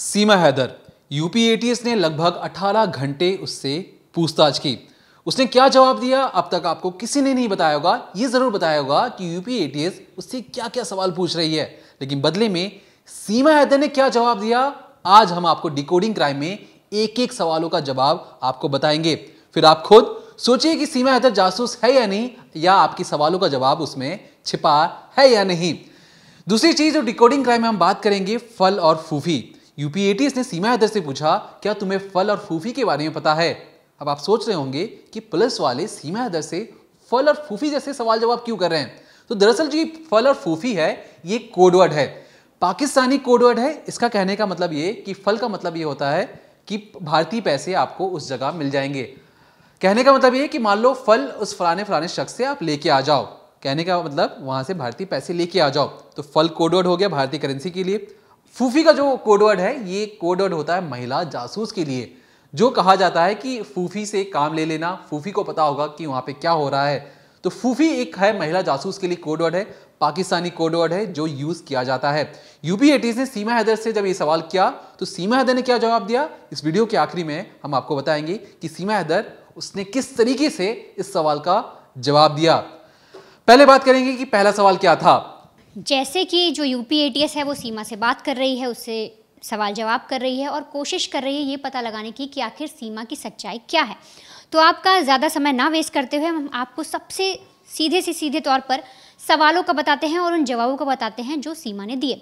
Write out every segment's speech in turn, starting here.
सीमा Haider UP ATS ने लगभग 18 घंटे उससे पूछताछ की उसने क्या जवाब दिया अब तक आपको किसी ने नहीं बताया होगा ये ज़रूर बताया होगा कि यूपी एटीएस उससे क्या क्या सवाल पूछ रही है लेकिन बदले में सीमा हैदर ने क्या जवाब दिया आज हम आपको डिकोडिंग क्राइम में एक एक सवालों का जवाब आपको बताएंगे फिर आप खुद सोचिए कि सीमा हैदर जासूस है या नहीं या आपके सवालों का जवाब उसमें छिपा है या नहीं दूसरी चीज़ जो डिकोडिंग क्राइम में हम बात करेंगे फल और फूफी यूपीएटीएस ने सीमा हैदर से पूछा क्या तुम्हें फल और फूफी के बारे में पता है अब आप सोच रहे होंगे कि पुलिस वाले सीमा हैदर से फल और फूफी जैसे सवाल जवाब क्यों कर रहे हैं तो दरअसल जो फल और फूफी है ये कोडवर्ड है पाकिस्तानी कोडवर्ड है इसका कहने का मतलब ये कि फल का मतलब ये होता है कि भारतीय पैसे आपको उस जगह मिल जाएंगे कहने का मतलब ये कि मान लो फल उस फलाने फलाने शख्स से आप लेके आ जाओ कहने का मतलब वहां से भारतीय पैसे लेके आ जाओ तो फल कोडवर्ड हो गया भारतीय करेंसी के लिए फूफी का जो कोडवर्ड है ये कोडवर्ड होता है महिला जासूस के लिए जो कहा जाता है कि फूफी से काम ले लेना फूफी को पता होगा कि वहां पे क्या हो रहा है तो फूफी एक है महिला जासूस के लिए कोडवर्ड है पाकिस्तानी कोडवर्ड है जो यूज किया जाता है यूपी एटीज ने सीमा हैदर से जब ये सवाल किया तो सीमा हैदर ने क्या जवाब दिया इस वीडियो के आखिरी में हम आपको बताएंगे कि सीमा हैदर उसने किस तरीके से इस सवाल का जवाब दिया पहले बात करेंगे कि पहला सवाल क्या था जैसे कि जो यू पी है वो सीमा से बात कर रही है उससे सवाल जवाब कर रही है और कोशिश कर रही है ये पता लगाने की कि आखिर सीमा की सच्चाई क्या है तो आपका ज़्यादा समय ना वेस्ट करते हुए हम आपको सबसे सीधे से सीधे तौर पर सवालों का बताते हैं और उन जवाबों का बताते हैं जो सीमा ने दिए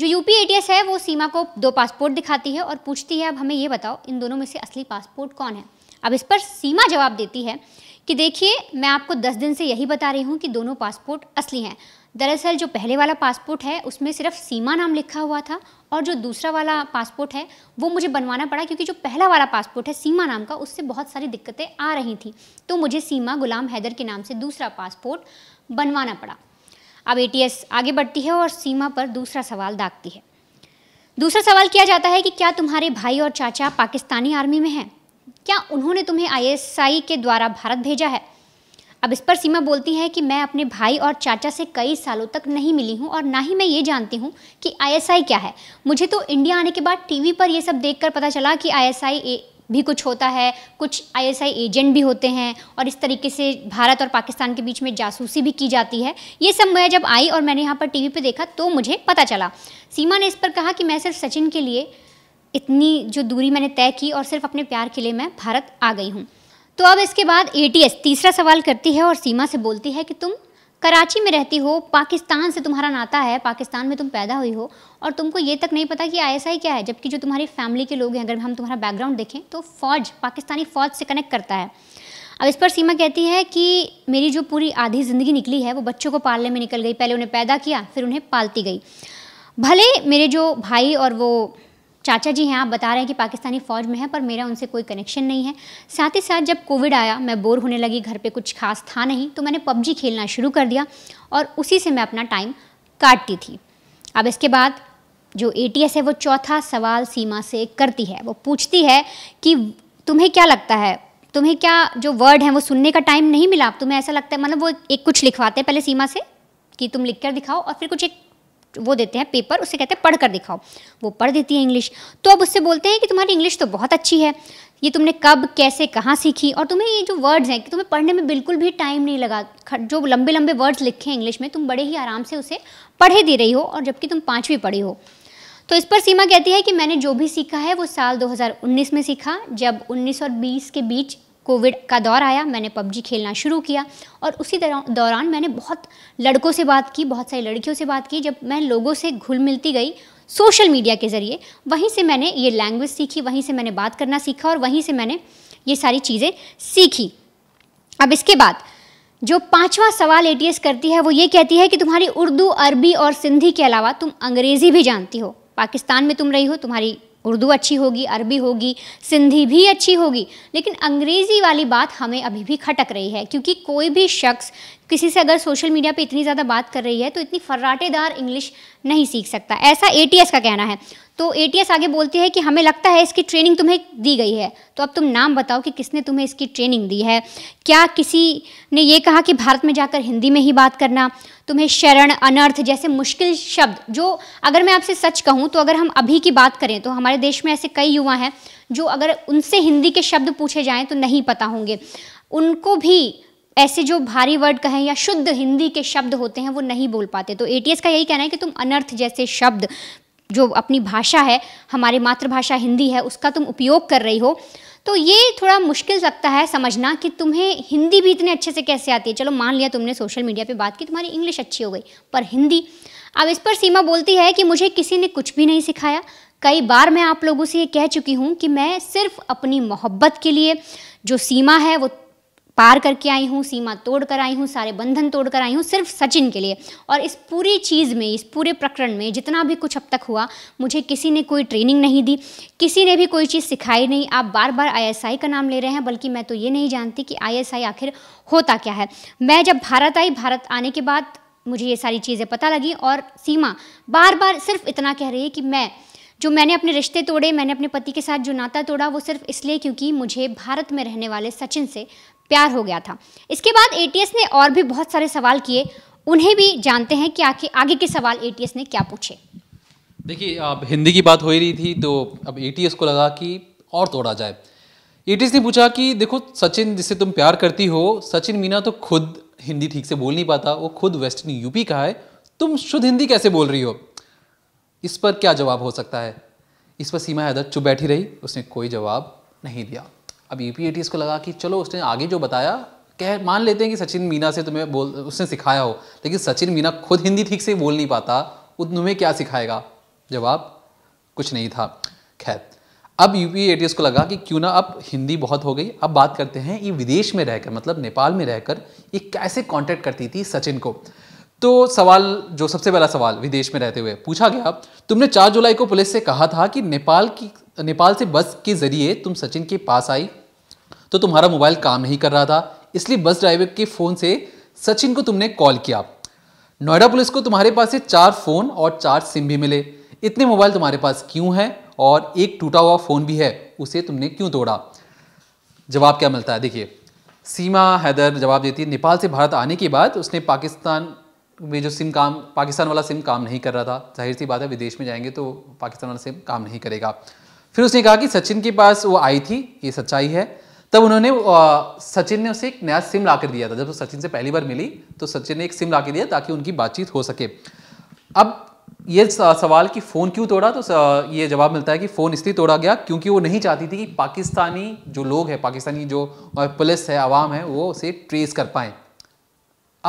जो यू पी है वो सीमा को दो पासपोर्ट दिखाती है और पूछती है अब हमें ये बताओ इन दोनों में से असली पासपोर्ट कौन है अब इस पर सीमा जवाब देती है कि देखिए मैं आपको दस दिन से यही बता रही हूँ कि दोनों पासपोर्ट असली हैं दरअसल जो पहले वाला पासपोर्ट है उसमें सिर्फ सीमा नाम लिखा हुआ था और जो दूसरा वाला पासपोर्ट है वो मुझे बनवाना पड़ा क्योंकि जो पहला वाला पासपोर्ट है सीमा नाम का उससे बहुत सारी दिक्कतें आ रही थी तो मुझे सीमा गुलाम हैदर के नाम से दूसरा पासपोर्ट बनवाना पड़ा अब ए आगे बढ़ती है और सीमा पर दूसरा सवाल दागती है दूसरा सवाल किया जाता है कि क्या तुम्हारे भाई और चाचा पाकिस्तानी आर्मी में हैं क्या उन्होंने तुम्हें आईएसआई के द्वारा भारत भेजा है अब इस पर सीमा बोलती है कि मैं अपने भाई और चाचा से कई सालों तक नहीं मिली हूँ और ना ही मैं ये जानती हूँ कि आईएसआई क्या है मुझे तो इंडिया आने के बाद टीवी पर ये सब देखकर पता चला कि आईएसआई भी कुछ होता है कुछ आईएसआई एजेंट भी होते हैं और इस तरीके से भारत और पाकिस्तान के बीच में जासूसी भी की जाती है ये सब मैं जब आई और मैंने यहाँ पर टी पर देखा तो मुझे पता चला सीमा ने इस पर कहा कि मैं सिर्फ सचिन के लिए इतनी जो दूरी मैंने तय की और सिर्फ अपने प्यार के लिए मैं भारत आ गई हूँ तो अब इसके बाद एटीएस तीसरा सवाल करती है और सीमा से बोलती है कि तुम कराची में रहती हो पाकिस्तान से तुम्हारा नाता है पाकिस्तान में तुम पैदा हुई हो और तुमको ये तक नहीं पता कि आईएसआई क्या है जबकि जो तुम्हारी फैमिली के लोग हैं अगर हम तुम्हारा बैकग्राउंड देखें तो फ़ौज पाकिस्तानी फ़ौज से कनेक्ट करता है अब इस पर सीमा कहती है कि मेरी जो पूरी आधी ज़िंदगी निकली है वो बच्चों को पालने में निकल गई पहले उन्हें पैदा किया फिर उन्हें पालती गई भले मेरे जो भाई और वो चाचा जी हैं आप बता रहे हैं कि पाकिस्तानी फ़ौज में है पर मेरा उनसे कोई कनेक्शन नहीं है साथ ही साथ जब कोविड आया मैं बोर होने लगी घर पे कुछ खास था नहीं तो मैंने पबजी खेलना शुरू कर दिया और उसी से मैं अपना टाइम काटती थी अब इसके बाद जो ए है वो चौथा सवाल सीमा से करती है वो पूछती है कि तुम्हें क्या लगता है तुम्हें क्या जो वर्ड है वो सुनने का टाइम नहीं मिला तुम्हें ऐसा लगता है मतलब वो एक कुछ लिखवाते हैं पहले सीमा से कि तुम लिख कर दिखाओ और फिर कुछ एक वो देते हैं पेपर उसे कहते हैं पढ़ कर दिखाओ वो पढ़ देती है इंग्लिश तो अब उससे बोलते हैं कि तुम्हारी इंग्लिश तो बहुत अच्छी है ये तुमने कब कैसे कहाँ सीखी और तुम्हें ये जो वर्ड्स हैं कि तुम्हें पढ़ने में बिल्कुल भी टाइम नहीं लगा जो लंबे लंबे वर्ड्स लिखे हैं इंग्लिश में तुम बड़े ही आराम से उसे पढ़े दे रही हो और जबकि तुम पाँचवीं पढ़ी हो तो इस पर सीमा कहती है कि मैंने जो भी सीखा है वो साल 2019 में सीखा जब 19 और 20 के बीच कोविड का दौर आया मैंने पबजी खेलना शुरू किया और उसी दौरान मैंने बहुत लड़कों से बात की बहुत सारी लड़कियों से बात की जब मैं लोगों से घुल मिलती गई सोशल मीडिया के ज़रिए वहीं से मैंने ये लैंग्वेज सीखी वहीं से मैंने बात करना सीखा और वहीं से मैंने ये सारी चीज़ें सीखी अब इसके बाद जो पांचवा सवाल ए करती है वो ये कहती है कि तुम्हारी उर्दू अरबी और सिंधी के अलावा तुम अंग्रेज़ी भी जानती हो पाकिस्तान में तुम रही हो तुम्हारी उर्दू अच्छी होगी अरबी होगी सिंधी भी अच्छी होगी लेकिन अंग्रेज़ी वाली बात हमें अभी भी खटक रही है क्योंकि कोई भी शख्स किसी से अगर सोशल मीडिया पे इतनी ज़्यादा बात कर रही है तो इतनी फर्राटेदार इंग्लिश नहीं सीख सकता ऐसा ए का कहना है तो एटीएस आगे बोलती है कि हमें लगता है इसकी ट्रेनिंग तुम्हें दी गई है तो अब तुम नाम बताओ कि किसने तुम्हें इसकी ट्रेनिंग दी है क्या किसी ने ये कहा कि भारत में जाकर हिंदी में ही बात करना तुम्हें शरण अनर्थ जैसे मुश्किल शब्द जो अगर मैं आपसे सच कहूँ तो अगर हम अभी की बात करें तो हमारे देश में ऐसे कई युवा हैं जो अगर उनसे हिंदी के शब्द पूछे जाएँ तो नहीं पता होंगे उनको भी ऐसे जो भारी वर्ड कहें या शुद्ध हिंदी के शब्द होते हैं वो नहीं बोल पाते तो एटीएस का यही कहना है कि तुम अनर्थ जैसे शब्द जो अपनी भाषा है हमारी मातृभाषा हिंदी है उसका तुम उपयोग कर रही हो तो ये थोड़ा मुश्किल लगता है समझना कि तुम्हें हिंदी भी इतने अच्छे से कैसे आती है चलो मान लिया तुमने सोशल मीडिया पे बात की तुम्हारी इंग्लिश अच्छी हो गई पर हिंदी अब इस पर सीमा बोलती है कि मुझे किसी ने कुछ भी नहीं सिखाया कई बार मैं आप लोगों से ये कह चुकी हूँ कि मैं सिर्फ अपनी मोहब्बत के लिए जो सीमा है वो पार करके आई हूँ सीमा तोड़ कर आई हूँ सारे बंधन तोड़ कर आई हूँ सिर्फ सचिन के लिए और इस पूरी चीज़ में इस पूरे प्रकरण में जितना भी कुछ अब तक हुआ मुझे किसी ने कोई ट्रेनिंग नहीं दी किसी ने भी कोई चीज़ सिखाई नहीं आप बार बार आईएसआई का नाम ले रहे हैं बल्कि मैं तो ये नहीं जानती कि आई आखिर होता क्या है मैं जब भारत आई भारत आने के बाद मुझे ये सारी चीज़ें पता लगी और सीमा बार बार सिर्फ इतना कह रही है कि मैं जो मैंने अपने रिश्ते तोड़े मैंने अपने पति के साथ जो नाता तोड़ा वो सिर्फ इसलिए क्योंकि मुझे भारत में रहने वाले सचिन से प्यार हो गया था इसके बाद एटीएस ने और भी बहुत सारे सवाल किए उन्हें भी जानते हैं कि आखिर आगे के सवाल एटीएस ने क्या पूछे देखिए अब हिंदी की बात हो ही रही थी तो अब एटीएस को लगा कि और तोड़ा जाए एटीएस ने पूछा कि देखो सचिन जिससे तुम प्यार करती हो सचिन मीना तो खुद हिंदी ठीक से बोल नहीं पाता वो खुद वेस्टर्न यूपी का है तुम शुद्ध हिंदी कैसे बोल रही हो इस पर क्या जवाब हो सकता है इस पर सीमा हैदर चुप बैठी रही उसने कोई जवाब नहीं दिया अब यू पी को लगा कि चलो उसने आगे जो बताया कह मान लेते हैं कि सचिन मीना से तुम्हें बोल उसने सिखाया हो लेकिन सचिन मीना खुद हिंदी ठीक से बोल नहीं पाता तुम्हें क्या सिखाएगा जवाब कुछ नहीं था खैर अब यू पी को लगा कि क्यों ना अब हिंदी बहुत हो गई अब बात करते हैं ये विदेश में रहकर मतलब नेपाल में रहकर ये कैसे कॉन्टैक्ट करती थी सचिन को तो सवाल जो सबसे पहला सवाल विदेश में रहते हुए पूछा गया तुमने 4 जुलाई को पुलिस से कहा था कि नेपाल की नेपाल से बस के ज़रिए तुम सचिन के पास आई तो तुम्हारा मोबाइल काम नहीं कर रहा था इसलिए बस ड्राइवर के फ़ोन से सचिन को तुमने कॉल किया नोएडा पुलिस को तुम्हारे पास से चार फ़ोन और चार सिम भी मिले इतने मोबाइल तुम्हारे पास क्यों हैं और एक टूटा हुआ फ़ोन भी है उसे तुमने क्यों तोड़ा जवाब क्या मिलता है देखिए सीमा हैदर जवाब देती है नेपाल से भारत आने के बाद उसने पाकिस्तान में जो सिम काम पाकिस्तान वाला सिम काम नहीं कर रहा था जाहिर सी बात है विदेश में जाएंगे तो पाकिस्तान वाला सिम काम नहीं करेगा फिर उसने कहा कि सचिन के पास वो आई थी ये सच्चाई है तब उन्होंने सचिन ने उसे एक नया सिम ला कर दिया था जब वो सचिन से पहली बार मिली तो सचिन ने एक सिम ला दिया ताकि उनकी बातचीत हो सके अब ये सवाल कि फ़ोन क्यों तोड़ा तो ये जवाब मिलता है कि फ़ोन इसलिए तोड़ा गया क्योंकि वो नहीं चाहती थी कि पाकिस्तानी जो लोग हैं पाकिस्तानी जो पुलिस है आवाम है वो उसे ट्रेस कर पाएँ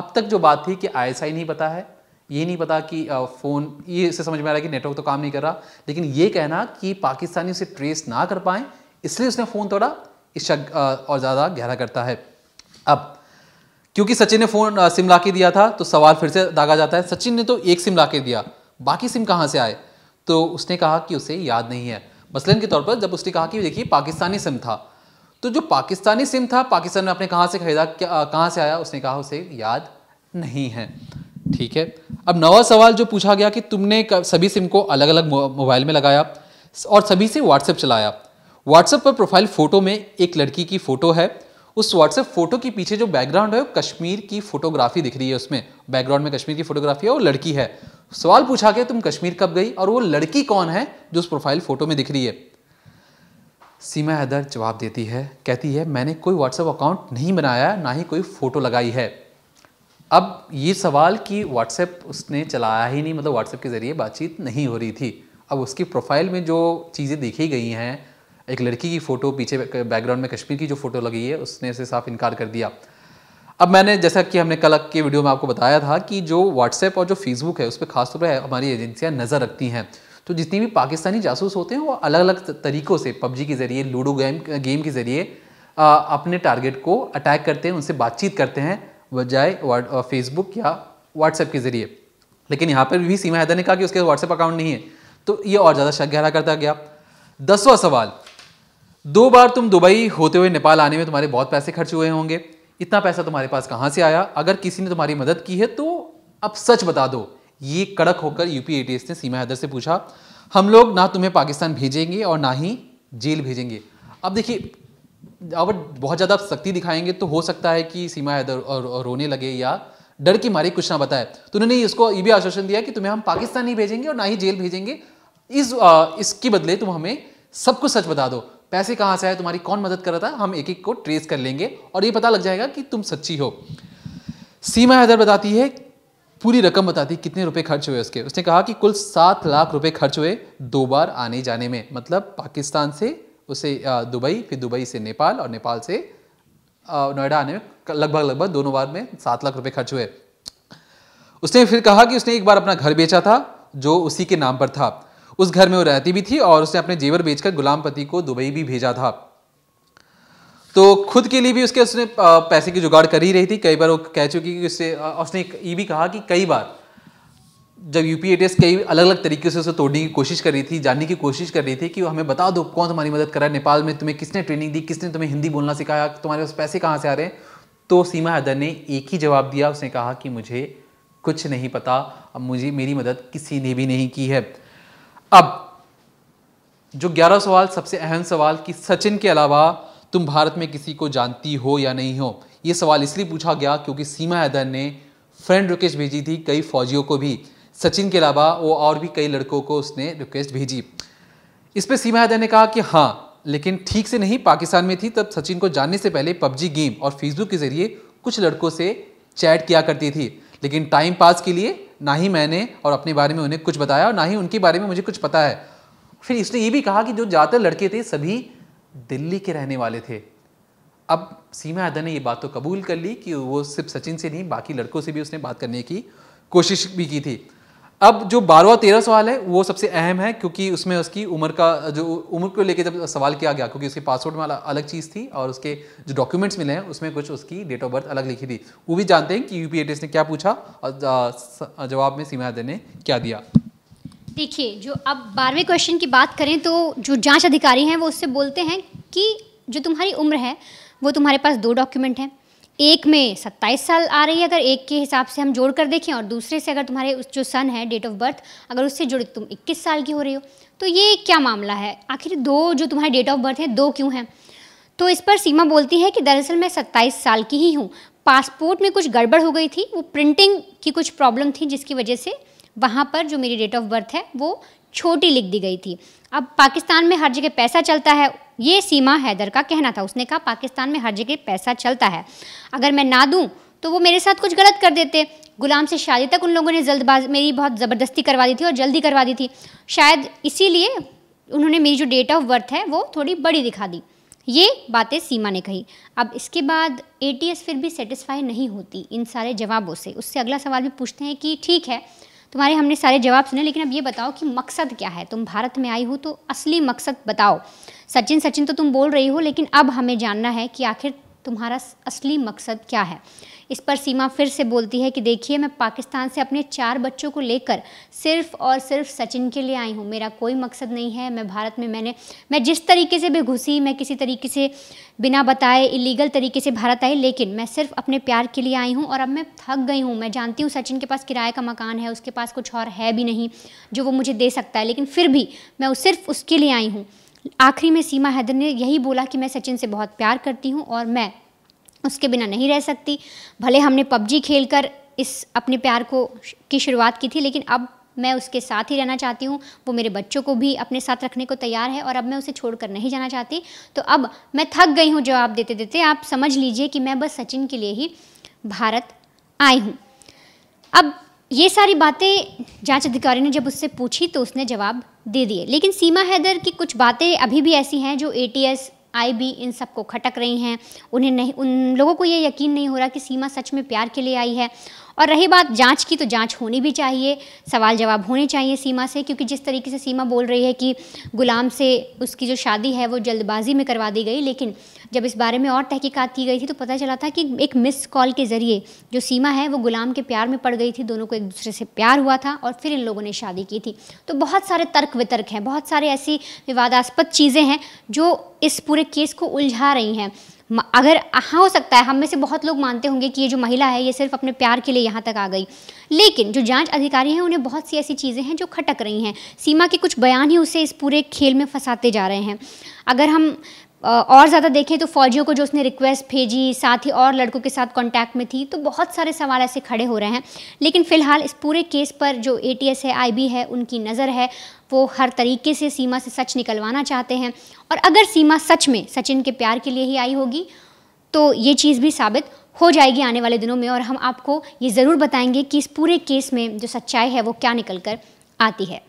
अब तक जो बात थी कि आईएसआई नहीं पता है ये नहीं पता कि फ़ोन ये इससे समझ में आ रहा है कि नेटवर्क तो काम नहीं कर रहा लेकिन ये कहना कि पाकिस्तानी उसे ट्रेस ना कर पाएँ इसलिए उसने फ़ोन थोड़ा इस शक और ज़्यादा गहरा करता है अब क्योंकि सचिन ने फ़ोन सिम ला के दिया था तो सवाल फिर से दागा जाता है सचिन ने तो एक सिम ला के दिया बाकी सिम कहाँ से आए तो उसने कहा कि उसे याद नहीं है मसलन के तौर पर जब उसने कहा कि देखिए पाकिस्तानी सिम था तो जो पाकिस्तानी सिम था पाकिस्तान में आपने कहाँ से खरीदा कहाँ से आया उसने कहा उसे याद नहीं है ठीक है अब नवा सवाल जो पूछा गया कि तुमने सभी सिम को अलग अलग मोबाइल में लगाया और सभी से व्हाट्सएप चलाया व्हाट्सएप पर प्रोफाइल फ़ोटो में एक लड़की की फ़ोटो है उस व्हाट्सएप फ़ोटो के पीछे जो बैकग्राउंड है वो कश्मीर की फ़ोटोग्राफी दिख रही है उसमें बैकग्राउंड में कश्मीर की फ़ोटोग्राफी है और लड़की है सवाल पूछा गया तुम कश्मीर कब गई और वो लड़की कौन है जो उस प्रोफाइल फ़ोटो में दिख रही है सीमा हैदर जवाब देती है कहती है मैंने कोई व्हाट्सएप अकाउंट नहीं बनाया ना ही कोई फ़ोटो लगाई है अब ये सवाल कि व्हाट्सएप उसने चलाया ही नहीं मतलब व्हाट्सएप के ज़रिए बातचीत नहीं हो रही थी अब उसकी प्रोफाइल में जो चीज़ें देखी गई हैं एक लड़की की फ़ोटो पीछे बैकग्राउंड में कश्मीर की जो फ़ोटो लगी है उसने उसे साफ इनकार कर दिया अब मैंने जैसा कि हमने कल के वीडियो में आपको बताया था कि जो व्हाट्सएप और जो फेसबुक है उस पर खासतौर पर हमारी एजेंसियाँ नज़र रखती हैं तो जितनी भी पाकिस्तानी जासूस होते हैं वो अलग अलग तरीक़ों से पबजी के ज़रिए लूडो गेम गेम के ज़रिए अपने टारगेट को अटैक करते हैं उनसे बातचीत करते हैं बजाय फेसबुक या व्हाट्सएप के ज़रिए लेकिन यहाँ पर भी सीमा हैदर ने कहा कि उसके व्हाट्सएप अकाउंट नहीं है तो ये और ज़्यादा शक गहरा करता गया दसवां सवाल दो बार तुम दुबई होते हुए नेपाल आने में तुम्हारे बहुत पैसे खर्च हुए होंगे इतना पैसा तुम्हारे पास कहाँ से आया अगर किसी ने तुम्हारी मदद की है तो अब सच बता दो ये कड़क होकर यूपी एटीएस ने सीमा हैदर से पूछा हम लोग ना तुम्हें पाकिस्तान भेजेंगे और ना ही जेल भेजेंगे अब देखिए अगर बहुत ज़्यादा शक्ति सख्ती दिखाएंगे तो हो सकता है कि सीमा हैदर रोने लगे या डर के मारे कुछ ना बताए तो उन्होंने इसको ये भी आश्वासन दिया कि तुम्हें हम पाकिस्तान नहीं भेजेंगे और ना ही जेल भेजेंगे इस आ, इसके बदले तुम हमें सब कुछ सच बता दो पैसे कहाँ से आए तुम्हारी कौन मदद कर रहा था हम एक एक को ट्रेस कर लेंगे और ये पता लग जाएगा कि तुम सच्ची हो सीमा हैदर बताती है पूरी रकम बताती कितने रुपए खर्च हुए उसके उसने कहा कि कुल सात लाख रुपए खर्च हुए दो बार आने जाने में मतलब पाकिस्तान से उससे दुबई फिर दुबई से नेपाल और नेपाल से नोएडा आने में लगभग लगभग दोनों बार में सात लाख रुपए खर्च हुए उसने फिर कहा कि उसने एक बार अपना घर बेचा था जो उसी के नाम पर था उस घर में वो रहती भी थी और उसने अपने जेवर बेचकर गुलाम पति को दुबई भी भेजा था तो खुद के लिए भी उसके उसने पैसे की जुगाड़ कर ही रही थी कई बार वो कह चुकी कि उससे उसने ये भी कहा कि कई बार जब यू पी कई अलग अलग तरीके से उसे तोड़ने की कोशिश कर रही थी जानने की कोशिश कर रही थी कि हमें बता दो कौन तुम्हारी मदद कर रहा है नेपाल में तुम्हें किसने ट्रेनिंग दी किसने तुम्हें हिंदी बोलना सिखाया तुम्हारे पास पैसे कहाँ से आ रहे हैं तो सीमा हैदर ने एक ही जवाब दिया उसने कहा कि मुझे कुछ नहीं पता अब मुझे मेरी मदद किसी ने भी नहीं की है अब जो ग्यारह सवाल सबसे अहम सवाल कि सचिन के अलावा तुम भारत में किसी को जानती हो या नहीं हो ये सवाल इसलिए पूछा गया क्योंकि सीमा हैदर ने फ्रेंड रिक्वेस्ट भेजी थी कई फौजियों को भी सचिन के अलावा वो और भी कई लड़कों को उसने रिक्वेस्ट भेजी इस पर सीमा हैदर ने कहा कि हाँ लेकिन ठीक से नहीं पाकिस्तान में थी तब सचिन को जानने से पहले पबजी गेम और फेसबुक के ज़रिए कुछ लड़कों से चैट किया करती थी लेकिन टाइम पास के लिए ना ही मैंने और अपने बारे में उन्हें कुछ बताया और ना ही उनके बारे में मुझे कुछ पता है फिर इसने ये भी कहा कि जो ज़्यादातर लड़के थे सभी दिल्ली के रहने वाले थे अब सीमा यादव ने ये बात तो कबूल कर ली कि वो सिर्फ सचिन से नहीं बाकी लड़कों से भी उसने बात करने की कोशिश भी की थी अब जो बारवा तेरह सवाल है वो सबसे अहम है क्योंकि उसमें उसकी उम्र का जो उम्र को लेकर जब सवाल किया गया क्योंकि उसके पासपोर्ट में अलग चीज़ थी और उसके जो डॉक्यूमेंट्स मिले हैं उसमें कुछ उसकी डेट ऑफ बर्थ अलग लिखी थी वो भी जानते हैं कि यूपीए टेस्ट ने क्या पूछा और जवाब में सीमा ने क्या दिया देखिए जो अब बारहवें क्वेश्चन की बात करें तो जो जाँच अधिकारी हैं वो उससे बोलते हैं कि जो तुम्हारी उम्र है वो तुम्हारे पास दो डॉक्यूमेंट हैं एक में सत्ताईस साल आ रही है अगर एक के हिसाब से हम जोड़ कर देखें और दूसरे से अगर तुम्हारे उस जो सन है डेट ऑफ बर्थ अगर उससे जुड़े तुम इक्कीस साल की हो रही हो तो ये क्या मामला है आखिर दो जो तुम्हारे डेट ऑफ बर्थ है दो क्यों हैं तो इस पर सीमा बोलती है कि दरअसल मैं सत्ताईस साल की ही हूँ पासपोर्ट में कुछ गड़बड़ हो गई थी वो प्रिंटिंग की कुछ प्रॉब्लम थी जिसकी वजह से वहाँ पर जो मेरी डेट ऑफ बर्थ है वो छोटी लिख दी गई थी अब पाकिस्तान में हर जगह पैसा चलता है ये सीमा हैदर का कहना था उसने कहा पाकिस्तान में हर जगह पैसा चलता है अगर मैं ना दूँ तो वो मेरे साथ कुछ गलत कर देते गुलाम से शादी तक उन लोगों ने जल्दबाज मेरी बहुत ज़बरदस्ती करवा दी थी और जल्दी करवा दी थी शायद इसीलिए उन्होंने मेरी जो डेट ऑफ बर्थ है वो थोड़ी बड़ी दिखा दी ये बातें सीमा ने कही अब इसके बाद ए फिर भी सेटिस्फाई नहीं होती इन सारे जवाबों से उससे अगला सवाल भी पूछते हैं कि ठीक है तुम्हारे हमने सारे जवाब सुने लेकिन अब ये बताओ कि मकसद क्या है तुम भारत में आई हो तो असली मकसद बताओ सचिन सचिन तो तुम बोल रही हो लेकिन अब हमें जानना है कि आखिर तुम्हारा असली मकसद क्या है इस पर सीमा फिर से बोलती है कि देखिए मैं पाकिस्तान से अपने चार बच्चों को लेकर सिर्फ और सिर्फ सचिन के लिए आई हूँ मेरा कोई मकसद नहीं है मैं भारत में मैंने मैं जिस तरीके से भी घुसी मैं किसी तरीके से बिना बताए इलीगल तरीके से भारत आई लेकिन मैं सिर्फ अपने प्यार के लिए आई हूँ और अब मैं थक गई हूँ मैं जानती हूँ सचिन के पास किराए का मकान है उसके पास कुछ और है भी नहीं जो वो मुझे दे सकता है लेकिन फिर भी मैं सिर्फ उसके लिए आई हूँ आखिरी में सीमा हैदर ने यही बोला कि मैं सचिन से बहुत प्यार करती हूँ और मैं उसके बिना नहीं रह सकती भले हमने पबजी खेल कर इस अपने प्यार को की शुरुआत की थी लेकिन अब मैं उसके साथ ही रहना चाहती हूँ वो मेरे बच्चों को भी अपने साथ रखने को तैयार है और अब मैं उसे छोड़कर नहीं जाना चाहती तो अब मैं थक गई हूँ जवाब देते देते आप समझ लीजिए कि मैं बस सचिन के लिए ही भारत आई हूँ अब ये सारी बातें जांच अधिकारी ने जब उससे पूछी तो उसने जवाब दे दिए लेकिन सीमा हैदर की कुछ बातें अभी भी ऐसी हैं जो एटीएस आईबी इन सबको खटक रही हैं उन्हें नहीं उन लोगों को ये यकीन नहीं हो रहा कि सीमा सच में प्यार के लिए आई है और रही बात जांच की तो जांच होनी भी चाहिए सवाल जवाब होने चाहिए सीमा से क्योंकि जिस तरीके से सीमा बोल रही है कि गुलाम से उसकी जो शादी है वो जल्दबाजी में करवा दी गई लेकिन जब इस बारे में और तहकीकात की गई थी तो पता चला था कि एक मिस कॉल के ज़रिए जो सीमा है वो गुलाम के प्यार में पड़ गई थी दोनों को एक दूसरे से प्यार हुआ था और फिर इन लोगों ने शादी की थी तो बहुत सारे तर्क वितर्क हैं बहुत सारे ऐसी विवादास्पद चीज़ें हैं जो इस पूरे केस को उलझा रही हैं अगर हाँ हो सकता है हम में से बहुत लोग मानते होंगे कि ये जो महिला है ये सिर्फ अपने प्यार के लिए यहाँ तक आ गई लेकिन जो जांच अधिकारी हैं उन्हें बहुत सी ऐसी चीज़ें हैं जो खटक रही हैं सीमा के कुछ बयान ही उसे इस पूरे खेल में फंसाते जा रहे हैं अगर हम और ज़्यादा देखें तो फौजियों को जो उसने रिक्वेस्ट भेजी साथ ही और लड़कों के साथ कांटेक्ट में थी तो बहुत सारे सवाल ऐसे खड़े हो रहे हैं लेकिन फ़िलहाल इस पूरे केस पर जो एटीएस है आईबी है उनकी नज़र है वो हर तरीके से सीमा से सच निकलवाना चाहते हैं और अगर सीमा सच में सचिन के प्यार के लिए ही आई होगी तो ये चीज़ भी साबित हो जाएगी आने वाले दिनों में और हम आपको ये ज़रूर बताएंगे कि इस पूरे केस में जो सच्चाई है वो क्या निकल कर आती है